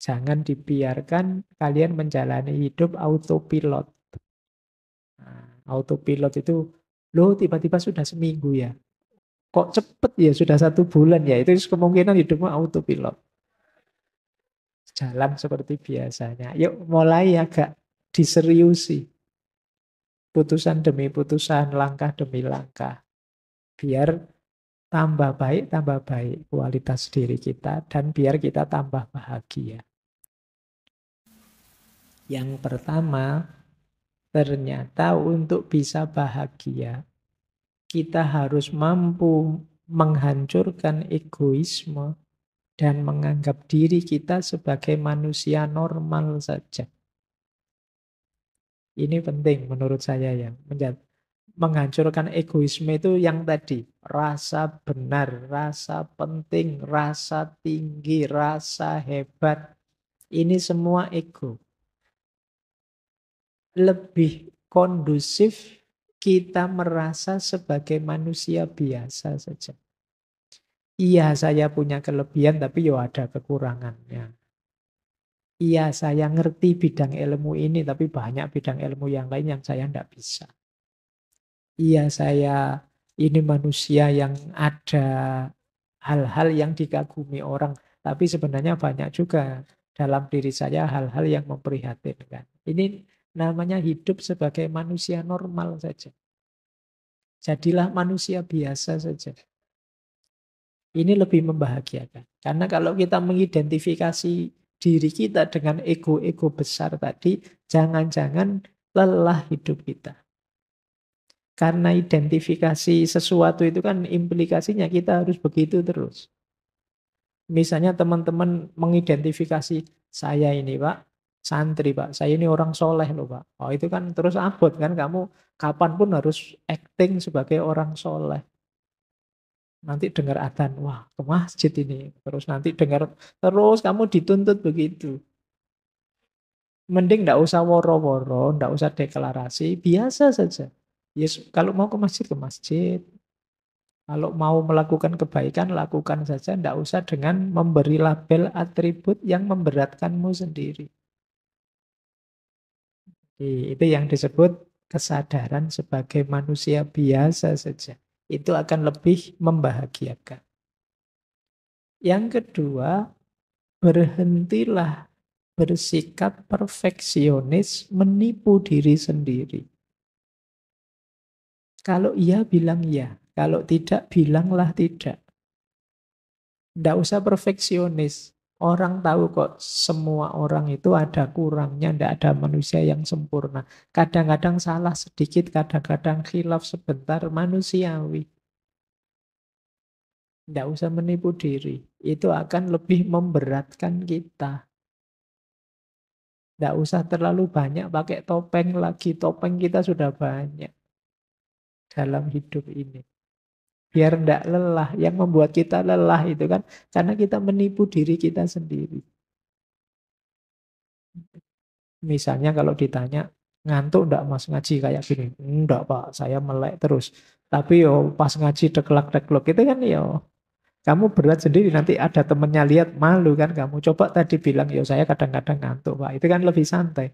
Jangan dibiarkan kalian menjalani hidup autopilot. Nah, autopilot itu, lo tiba-tiba sudah seminggu ya. Kok cepet ya, sudah satu bulan ya. Itu kemungkinan hidupmu autopilot. Jalan seperti biasanya. Yuk mulai agak diseriusi. Putusan demi putusan, langkah demi langkah. Biar tambah baik, tambah baik kualitas diri kita, dan biar kita tambah bahagia. Yang pertama, ternyata untuk bisa bahagia, kita harus mampu menghancurkan egoisme dan menganggap diri kita sebagai manusia normal saja. Ini penting menurut saya ya. Menghancurkan egoisme itu yang tadi, rasa benar, rasa penting, rasa tinggi, rasa hebat. Ini semua ego lebih kondusif kita merasa sebagai manusia biasa saja. Iya, saya punya kelebihan tapi ya ada kekurangannya. Iya, saya ngerti bidang ilmu ini tapi banyak bidang ilmu yang lain yang saya tidak bisa. Iya, saya ini manusia yang ada hal-hal yang dikagumi orang, tapi sebenarnya banyak juga dalam diri saya hal-hal yang memprihatinkan. Ini Namanya hidup sebagai manusia normal saja. Jadilah manusia biasa saja. Ini lebih membahagiakan. Karena kalau kita mengidentifikasi diri kita dengan ego-ego besar tadi, jangan-jangan lelah hidup kita. Karena identifikasi sesuatu itu kan implikasinya kita harus begitu terus. Misalnya teman-teman mengidentifikasi saya ini pak, santri pak saya ini orang soleh loh pak oh itu kan terus abot kan kamu kapan pun harus acting sebagai orang soleh nanti dengar adzan wah ke masjid ini terus nanti dengar terus kamu dituntut begitu mending ndak usah woro-woro ndak usah deklarasi biasa saja yes, ya, kalau mau ke masjid ke masjid kalau mau melakukan kebaikan, lakukan saja. Tidak usah dengan memberi label atribut yang memberatkanmu sendiri itu yang disebut kesadaran sebagai manusia biasa saja. Itu akan lebih membahagiakan. Yang kedua, berhentilah bersikap perfeksionis menipu diri sendiri. Kalau iya bilang ya, kalau tidak bilanglah tidak. Tidak usah perfeksionis. Orang tahu kok semua orang itu ada kurangnya, tidak ada manusia yang sempurna. Kadang-kadang salah sedikit, kadang-kadang khilaf sebentar, manusiawi. Tidak usah menipu diri. Itu akan lebih memberatkan kita. Tidak usah terlalu banyak pakai topeng lagi. Topeng kita sudah banyak dalam hidup ini biar tidak lelah. Yang membuat kita lelah itu kan karena kita menipu diri kita sendiri. Misalnya kalau ditanya ngantuk ndak mas ngaji kayak gini, ndak pak saya melek terus. Tapi yo pas ngaji deklak deklok itu kan yo kamu berat sendiri nanti ada temennya lihat malu kan kamu coba tadi bilang yo saya kadang-kadang ngantuk pak itu kan lebih santai.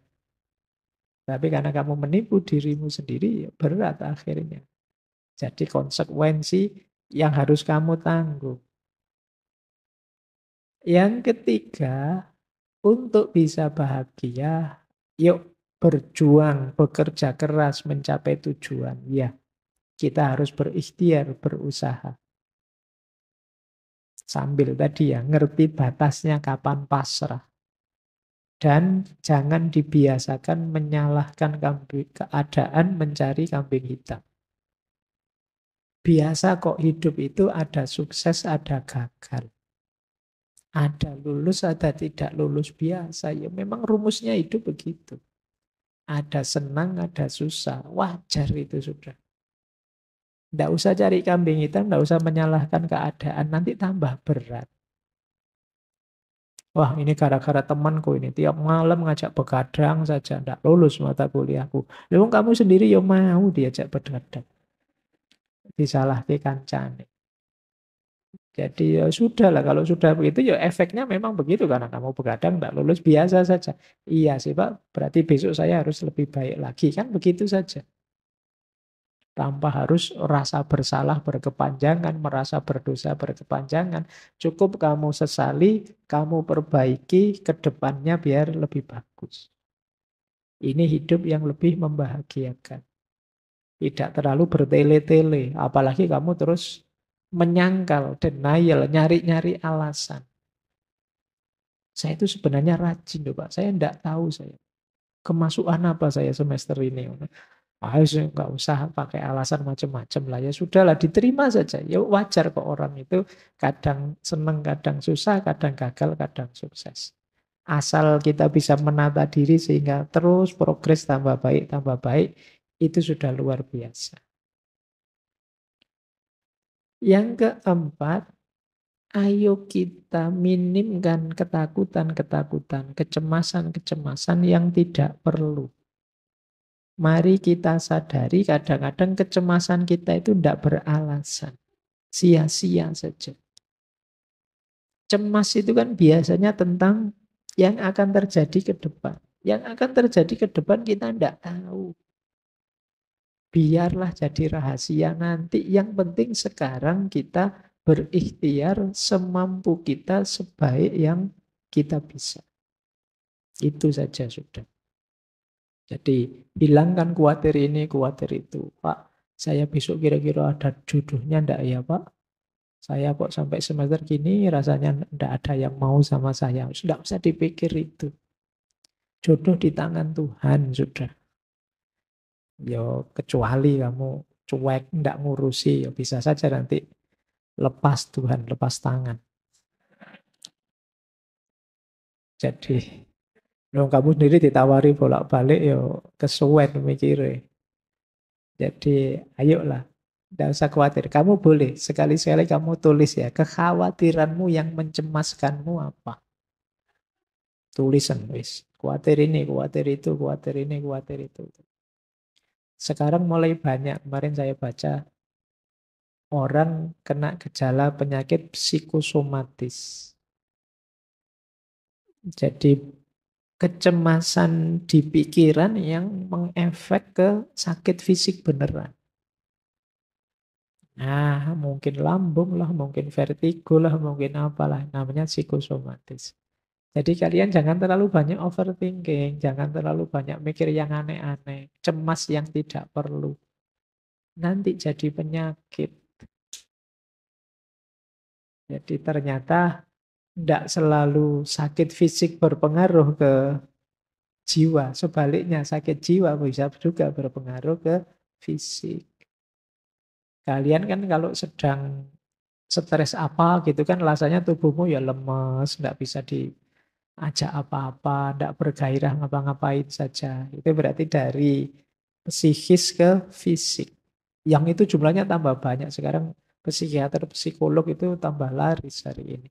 Tapi karena kamu menipu dirimu sendiri ya berat akhirnya. Jadi konsekuensi yang harus kamu tanggung. Yang ketiga, untuk bisa bahagia, yuk berjuang, bekerja keras mencapai tujuan. Ya, kita harus berikhtiar, berusaha. Sambil tadi ya, ngerti batasnya kapan pasrah. Dan jangan dibiasakan menyalahkan keadaan mencari kambing hitam. Biasa kok hidup itu ada sukses, ada gagal. Ada lulus, ada tidak lulus biasa. Ya memang rumusnya hidup begitu. Ada senang, ada susah. Wajar itu sudah. Tidak usah cari kambing hitam, tidak usah menyalahkan keadaan. Nanti tambah berat. Wah ini gara-gara temanku ini. Tiap malam ngajak begadang saja. Tidak lulus mata kuliahku. Lalu kamu sendiri ya mau diajak begadang disalahke kancane. Jadi ya sudah lah kalau sudah begitu ya efeknya memang begitu karena kamu begadang tidak lulus biasa saja. Iya sih Pak, berarti besok saya harus lebih baik lagi kan begitu saja. Tanpa harus rasa bersalah berkepanjangan, merasa berdosa berkepanjangan. Cukup kamu sesali, kamu perbaiki ke depannya biar lebih bagus. Ini hidup yang lebih membahagiakan. Tidak terlalu bertele-tele, apalagi kamu terus menyangkal, denial, nyari-nyari alasan. Saya itu sebenarnya rajin loh Pak, saya tidak tahu saya. Kemasukan apa saya semester ini? Ayo ah, nggak usah pakai alasan macam-macam lah ya sudahlah diterima saja ya wajar kok orang itu kadang seneng kadang susah kadang gagal kadang sukses asal kita bisa menata diri sehingga terus progres tambah baik tambah baik itu sudah luar biasa. Yang keempat, ayo kita minimkan ketakutan-ketakutan, kecemasan-kecemasan yang tidak perlu. Mari kita sadari kadang-kadang kecemasan kita itu tidak beralasan. Sia-sia saja. Cemas itu kan biasanya tentang yang akan terjadi ke depan. Yang akan terjadi ke depan kita tidak tahu biarlah jadi rahasia nanti. Yang penting sekarang kita berikhtiar semampu kita sebaik yang kita bisa. Itu saja sudah. Jadi hilangkan kuatir ini, kuatir itu. Pak, saya besok kira-kira ada jodohnya ndak ya Pak? Saya kok sampai semester gini rasanya ndak ada yang mau sama saya. Sudah bisa dipikir itu. Jodoh di tangan Tuhan sudah yo ya, kecuali kamu cuek ndak ngurusi ya bisa saja nanti lepas Tuhan lepas tangan jadi lo kamu sendiri ditawari bolak-balik yo ya kesuwen mikire jadi ayolah tidak usah khawatir. Kamu boleh sekali-sekali kamu tulis ya. Kekhawatiranmu yang mencemaskanmu apa? Tulisan, wis. Khawatir ini, khawatir itu, khawatir ini, khawatir itu. Sekarang mulai banyak, kemarin saya baca orang kena gejala penyakit psikosomatis. Jadi kecemasan di pikiran yang mengefek ke sakit fisik beneran. Nah, mungkin lambung lah, mungkin vertigo lah, mungkin apalah, namanya psikosomatis. Jadi kalian jangan terlalu banyak overthinking, jangan terlalu banyak mikir yang aneh-aneh, cemas yang tidak perlu. Nanti jadi penyakit. Jadi ternyata tidak selalu sakit fisik berpengaruh ke jiwa. Sebaliknya sakit jiwa bisa juga berpengaruh ke fisik. Kalian kan kalau sedang stres apa gitu kan rasanya tubuhmu ya lemes, tidak bisa di ajak apa-apa, tidak bergairah ngapa-ngapain saja. Itu berarti dari psikis ke fisik. Yang itu jumlahnya tambah banyak. Sekarang psikiater, psikolog itu tambah laris hari ini.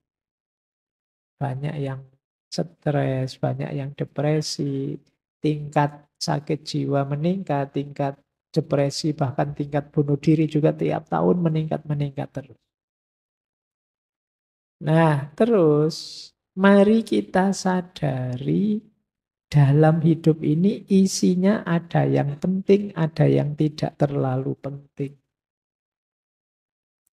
Banyak yang stres, banyak yang depresi, tingkat sakit jiwa meningkat, tingkat depresi bahkan tingkat bunuh diri juga tiap tahun meningkat meningkat terus. Nah terus Mari kita sadari dalam hidup ini isinya ada yang penting, ada yang tidak terlalu penting.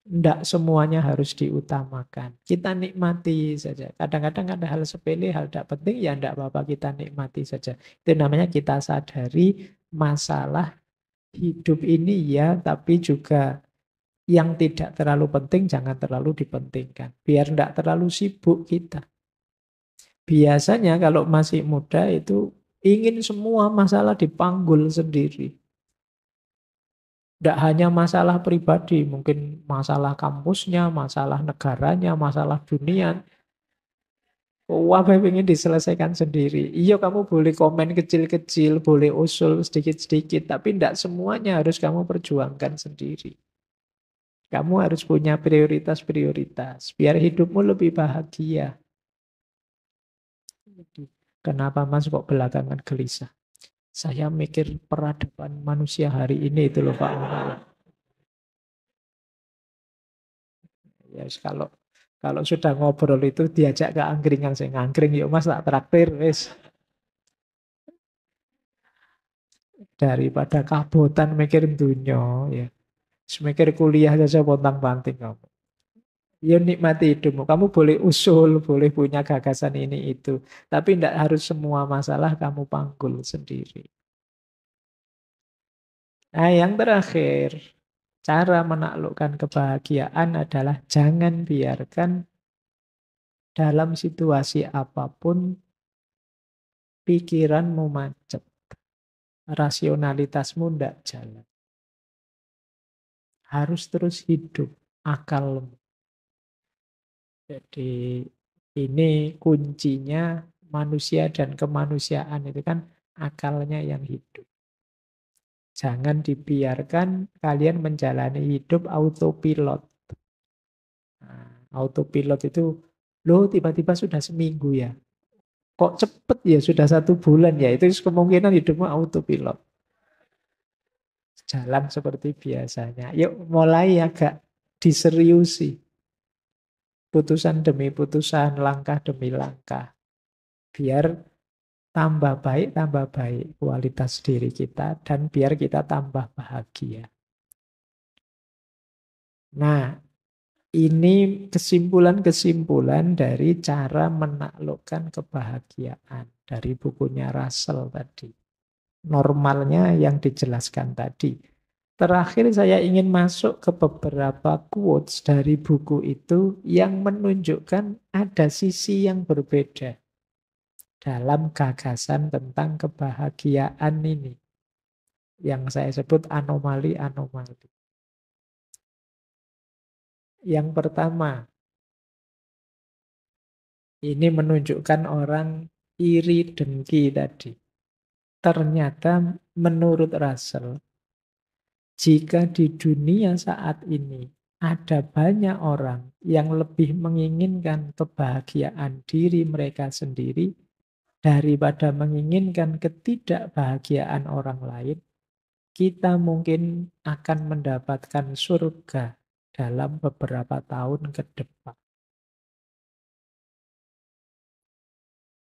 Tidak semuanya harus diutamakan. Kita nikmati saja. Kadang-kadang ada hal sepele, hal tidak penting, ya tidak apa-apa kita nikmati saja. Itu namanya kita sadari masalah hidup ini ya, tapi juga yang tidak terlalu penting jangan terlalu dipentingkan. Biar tidak terlalu sibuk kita biasanya kalau masih muda itu ingin semua masalah dipanggul sendiri. Tidak hanya masalah pribadi, mungkin masalah kampusnya, masalah negaranya, masalah dunia. Wah, ingin diselesaikan sendiri. Iya kamu boleh komen kecil-kecil, boleh usul sedikit-sedikit, tapi tidak semuanya harus kamu perjuangkan sendiri. Kamu harus punya prioritas-prioritas, biar hidupmu lebih bahagia. Kenapa Mas kok belakangan gelisah? Saya mikir peradaban manusia hari ini itu loh Pak. Ya yes, kalau kalau sudah ngobrol itu diajak ke angkringan saya ngangkring yuk Mas tak traktir wes Daripada kabutan mikir dunia ya. Semikir kuliah saja pontang-panting kamu. Ya nikmati hidupmu. Kamu boleh usul, boleh punya gagasan ini itu. Tapi tidak harus semua masalah kamu panggul sendiri. Nah yang terakhir, cara menaklukkan kebahagiaan adalah jangan biarkan dalam situasi apapun pikiranmu macet. Rasionalitasmu tidak jalan. Harus terus hidup akalmu jadi ini kuncinya manusia dan kemanusiaan itu kan akalnya yang hidup. Jangan dibiarkan kalian menjalani hidup autopilot. Nah, autopilot itu lo tiba-tiba sudah seminggu ya. Kok cepet ya sudah satu bulan ya. Itu kemungkinan hidupmu autopilot. Jalan seperti biasanya. Yuk mulai agak diseriusi putusan demi putusan, langkah demi langkah. Biar tambah baik, tambah baik kualitas diri kita dan biar kita tambah bahagia. Nah, ini kesimpulan-kesimpulan dari cara menaklukkan kebahagiaan dari bukunya Russell tadi. Normalnya yang dijelaskan tadi, Terakhir saya ingin masuk ke beberapa quotes dari buku itu yang menunjukkan ada sisi yang berbeda dalam gagasan tentang kebahagiaan ini. Yang saya sebut anomali-anomali. Yang pertama, ini menunjukkan orang iri dengki tadi. Ternyata menurut Russell, jika di dunia saat ini ada banyak orang yang lebih menginginkan kebahagiaan diri mereka sendiri daripada menginginkan ketidakbahagiaan orang lain, kita mungkin akan mendapatkan surga dalam beberapa tahun ke depan.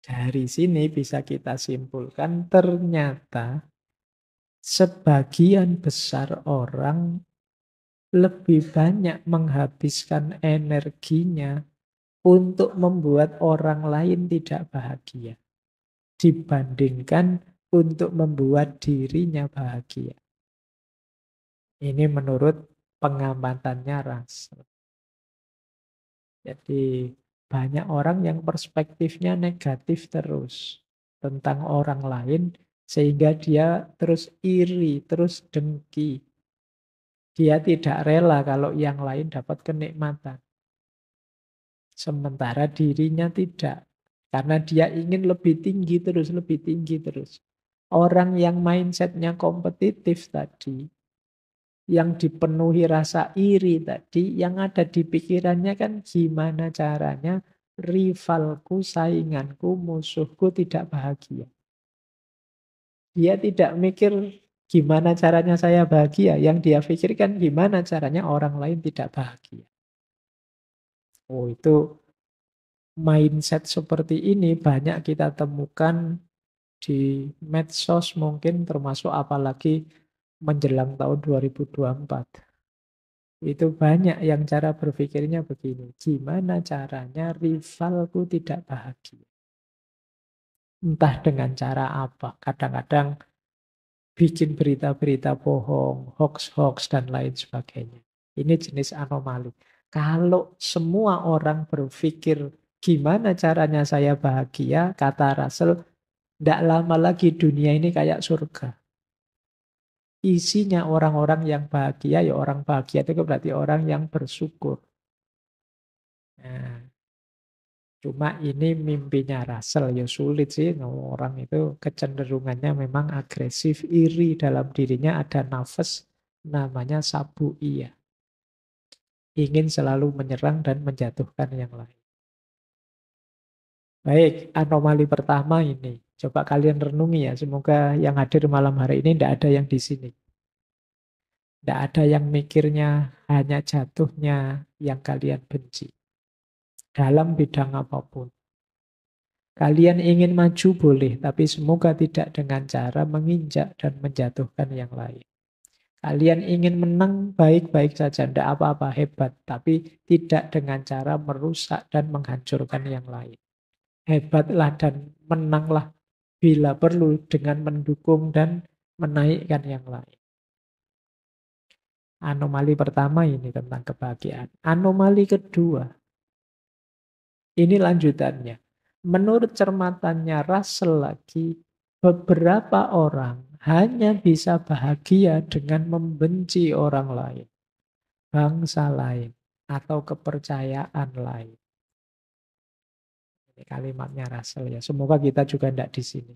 Dari sini bisa kita simpulkan ternyata sebagian besar orang lebih banyak menghabiskan energinya untuk membuat orang lain tidak bahagia dibandingkan untuk membuat dirinya bahagia. Ini menurut pengamatannya Russell. Jadi banyak orang yang perspektifnya negatif terus tentang orang lain sehingga dia terus iri, terus dengki. Dia tidak rela kalau yang lain dapat kenikmatan. Sementara dirinya tidak. Karena dia ingin lebih tinggi terus, lebih tinggi terus. Orang yang mindsetnya kompetitif tadi, yang dipenuhi rasa iri tadi, yang ada di pikirannya kan gimana caranya rivalku, sainganku, musuhku tidak bahagia. Dia tidak mikir gimana caranya saya bahagia. Yang dia pikirkan gimana caranya orang lain tidak bahagia. Oh itu mindset seperti ini banyak kita temukan di medsos mungkin termasuk apalagi menjelang tahun 2024. Itu banyak yang cara berpikirnya begini. Gimana caranya rivalku tidak bahagia? entah dengan cara apa. Kadang-kadang bikin berita-berita bohong, hoax-hoax, dan lain sebagainya. Ini jenis anomali. Kalau semua orang berpikir gimana caranya saya bahagia, kata Russell, tidak lama lagi dunia ini kayak surga. Isinya orang-orang yang bahagia, ya orang bahagia itu berarti orang yang bersyukur. Nah, Cuma ini mimpinya Russell ya sulit sih orang itu kecenderungannya memang agresif, iri dalam dirinya ada nafas namanya sabu iya. Ingin selalu menyerang dan menjatuhkan yang lain. Baik, anomali pertama ini. Coba kalian renungi ya, semoga yang hadir malam hari ini tidak ada yang di sini. Tidak ada yang mikirnya hanya jatuhnya yang kalian benci dalam bidang apapun. Kalian ingin maju boleh, tapi semoga tidak dengan cara menginjak dan menjatuhkan yang lain. Kalian ingin menang baik-baik saja, tidak apa-apa hebat, tapi tidak dengan cara merusak dan menghancurkan yang lain. Hebatlah dan menanglah bila perlu dengan mendukung dan menaikkan yang lain. Anomali pertama ini tentang kebahagiaan. Anomali kedua ini lanjutannya. Menurut cermatannya Russell lagi, beberapa orang hanya bisa bahagia dengan membenci orang lain, bangsa lain, atau kepercayaan lain. Ini kalimatnya Russell ya. Semoga kita juga tidak di sini.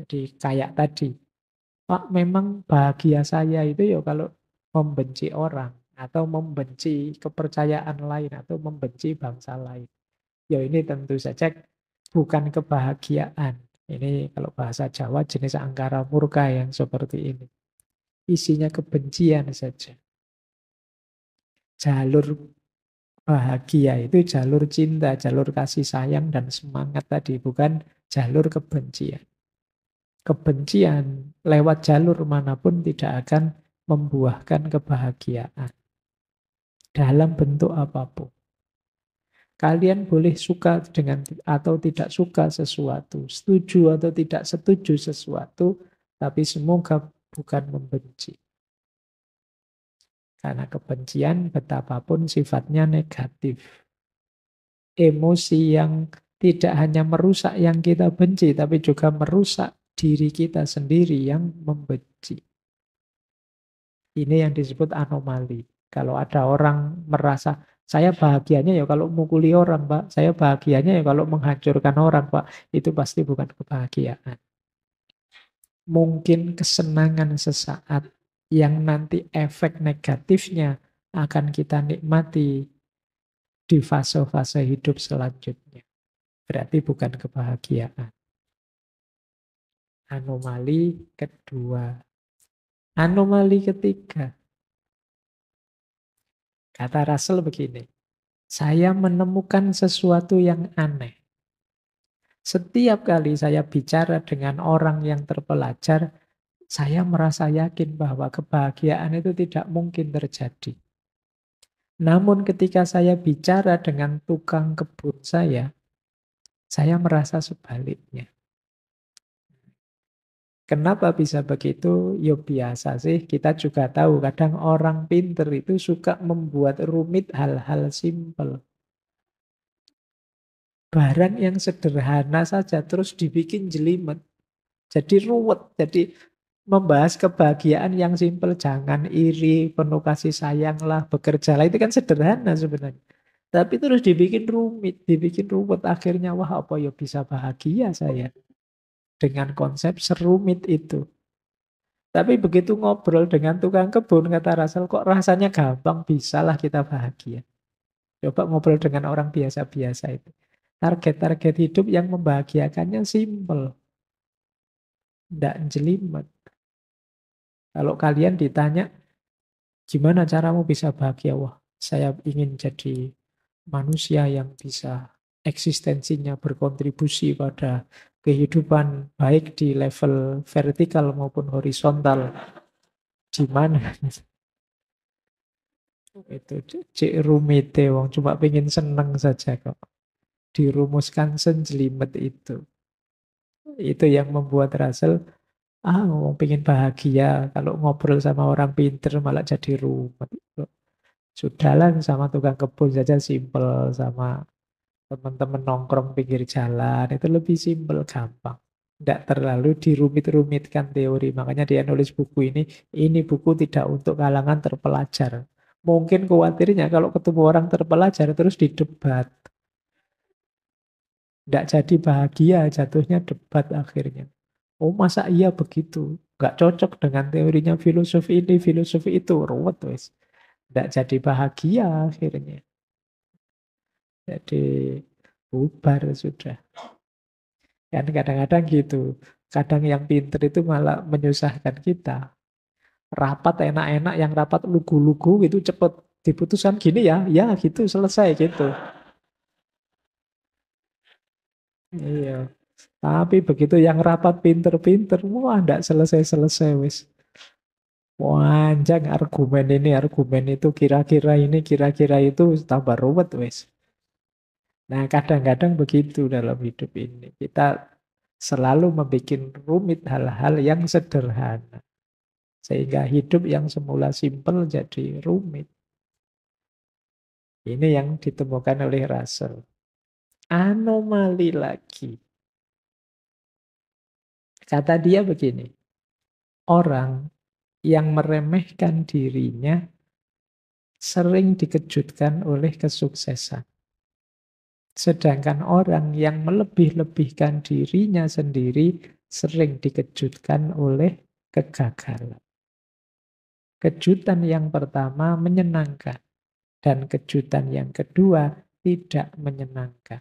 Jadi kayak tadi, Pak memang bahagia saya itu ya kalau membenci orang atau membenci kepercayaan lain atau membenci bangsa lain. Ya ini tentu saja bukan kebahagiaan. Ini kalau bahasa Jawa jenis angkara murka yang seperti ini. Isinya kebencian saja. Jalur bahagia itu jalur cinta, jalur kasih sayang dan semangat tadi, bukan jalur kebencian. Kebencian lewat jalur manapun tidak akan membuahkan kebahagiaan dalam bentuk apapun. Kalian boleh suka dengan atau tidak suka sesuatu, setuju atau tidak setuju sesuatu, tapi semoga bukan membenci. Karena kebencian betapapun sifatnya negatif. Emosi yang tidak hanya merusak yang kita benci, tapi juga merusak diri kita sendiri yang membenci. Ini yang disebut anomali. Kalau ada orang merasa saya bahagianya ya kalau mukuli orang, Pak. Saya bahagianya ya kalau menghancurkan orang, Pak. Itu pasti bukan kebahagiaan. Mungkin kesenangan sesaat yang nanti efek negatifnya akan kita nikmati di fase-fase hidup selanjutnya. Berarti bukan kebahagiaan. Anomali kedua. Anomali ketiga Kata Rasul begini, saya menemukan sesuatu yang aneh. Setiap kali saya bicara dengan orang yang terpelajar, saya merasa yakin bahwa kebahagiaan itu tidak mungkin terjadi. Namun ketika saya bicara dengan tukang kebun saya, saya merasa sebaliknya. Kenapa bisa begitu? Ya biasa sih, kita juga tahu kadang orang pinter itu suka membuat rumit hal-hal simpel. Barang yang sederhana saja terus dibikin jelimet. Jadi ruwet, jadi membahas kebahagiaan yang simpel, jangan iri, penuh kasih sayang lah, bekerja lah. itu kan sederhana sebenarnya. Tapi terus dibikin rumit, dibikin ruwet, akhirnya wah apa ya bisa bahagia saya dengan konsep serumit itu. Tapi begitu ngobrol dengan tukang kebun, kata Rasul, kok rasanya gampang, bisalah kita bahagia. Coba ngobrol dengan orang biasa-biasa itu. Target-target hidup yang membahagiakannya simple. Tidak jelimet. Kalau kalian ditanya, gimana caramu bisa bahagia? Wah, saya ingin jadi manusia yang bisa eksistensinya berkontribusi pada kehidupan baik di level vertikal maupun horizontal di mana itu cek rumit, wong cuma pengen seneng saja kok dirumuskan senjelimet itu itu yang membuat Russell ah wong pengen bahagia kalau ngobrol sama orang pinter malah jadi rumit sudahlah sama tukang kebun saja simple sama teman-teman nongkrong pinggir jalan itu lebih simpel gampang tidak terlalu dirumit-rumitkan teori makanya dia nulis buku ini ini buku tidak untuk kalangan terpelajar mungkin khawatirnya kalau ketemu orang terpelajar terus didebat tidak jadi bahagia jatuhnya debat akhirnya oh masa iya begitu nggak cocok dengan teorinya filosofi ini filosofi itu ruwet wes tidak jadi bahagia akhirnya jadi bubar sudah kan kadang-kadang gitu kadang yang pinter itu malah menyusahkan kita rapat enak-enak yang rapat lugu-lugu itu cepet diputuskan gini ya ya gitu selesai gitu iya tapi begitu yang rapat pinter-pinter wah ndak selesai-selesai wis panjang argumen ini argumen itu kira-kira ini kira-kira itu tambah ruwet wis Nah, kadang-kadang begitu dalam hidup ini. Kita selalu membuat rumit hal-hal yang sederhana. Sehingga hidup yang semula simpel jadi rumit. Ini yang ditemukan oleh Russell. Anomali lagi. Kata dia begini, orang yang meremehkan dirinya sering dikejutkan oleh kesuksesan. Sedangkan orang yang melebih-lebihkan dirinya sendiri sering dikejutkan oleh kegagalan. Kejutan yang pertama menyenangkan dan kejutan yang kedua tidak menyenangkan.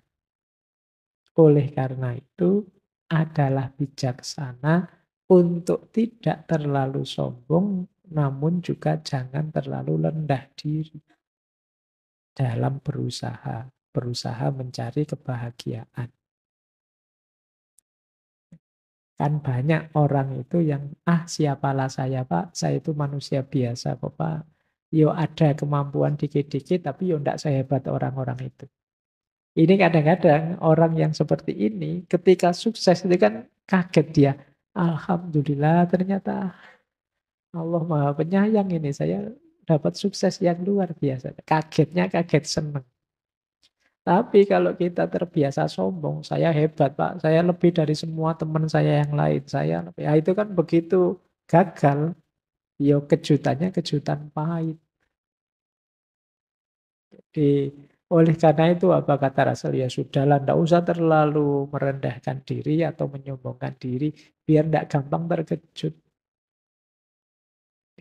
Oleh karena itu, adalah bijaksana untuk tidak terlalu sombong, namun juga jangan terlalu rendah diri dalam berusaha berusaha mencari kebahagiaan. Kan banyak orang itu yang, ah siapalah saya pak, saya itu manusia biasa kok pak. Yo ada kemampuan dikit-dikit tapi yo tidak sehebat orang-orang itu. Ini kadang-kadang orang yang seperti ini ketika sukses itu kan kaget dia. Alhamdulillah ternyata Allah maha penyayang ini saya dapat sukses yang luar biasa. Kagetnya kaget seneng. Tapi kalau kita terbiasa sombong, saya hebat pak, saya lebih dari semua teman saya yang lain, saya lebih. Ya, itu kan begitu gagal, yo ya kejutannya kejutan pahit. Jadi oleh karena itu apa kata Rasul ya sudahlah tidak usah terlalu merendahkan diri atau menyombongkan diri biar tidak gampang terkejut.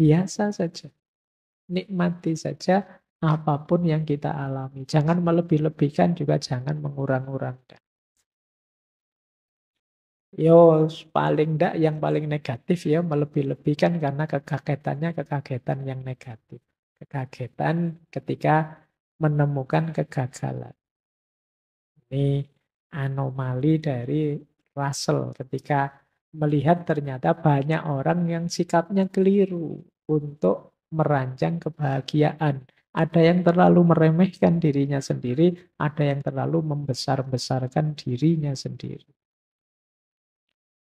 Biasa saja. Nikmati saja apapun yang kita alami. Jangan melebih-lebihkan juga jangan mengurang-urangkan. Yo paling tidak yang paling negatif ya melebih-lebihkan karena kekagetannya kekagetan yang negatif. Kekagetan ketika menemukan kegagalan. Ini anomali dari Russell ketika melihat ternyata banyak orang yang sikapnya keliru untuk merancang kebahagiaan ada yang terlalu meremehkan dirinya sendiri, ada yang terlalu membesar-besarkan dirinya sendiri.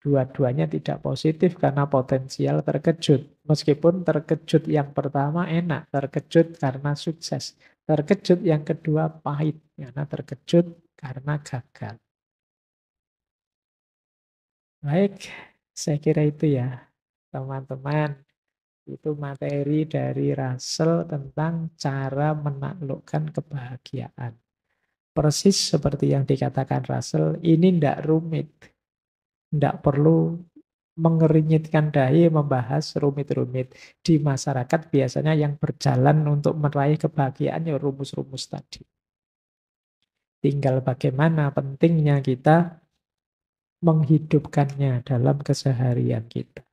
Dua-duanya tidak positif karena potensial terkejut. Meskipun terkejut yang pertama enak, terkejut karena sukses. Terkejut yang kedua pahit, karena terkejut karena gagal. Baik, saya kira itu ya teman-teman itu materi dari Russell tentang cara menaklukkan kebahagiaan. Persis seperti yang dikatakan Russell, ini tidak rumit. Tidak perlu mengerinyitkan dahi membahas rumit-rumit. Di masyarakat biasanya yang berjalan untuk meraih kebahagiaan ya rumus-rumus tadi. Tinggal bagaimana pentingnya kita menghidupkannya dalam keseharian kita.